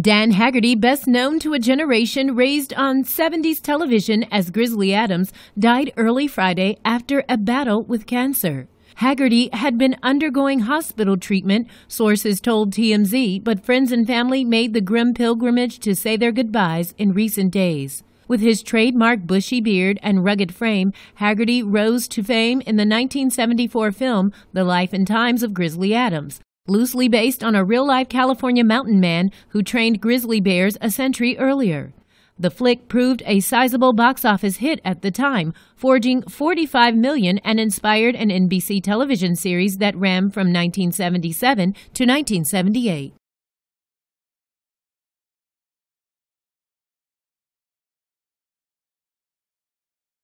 Dan Haggerty, best known to a generation raised on 70s television as Grizzly Adams, died early Friday after a battle with cancer. Haggerty had been undergoing hospital treatment, sources told TMZ, but friends and family made the grim pilgrimage to say their goodbyes in recent days. With his trademark bushy beard and rugged frame, Haggerty rose to fame in the 1974 film The Life and Times of Grizzly Adams loosely based on a real life California mountain man who trained grizzly bears a century earlier. The flick proved a sizable box office hit at the time, forging 45 million and inspired an NBC television series that ran from 1977 to 1978.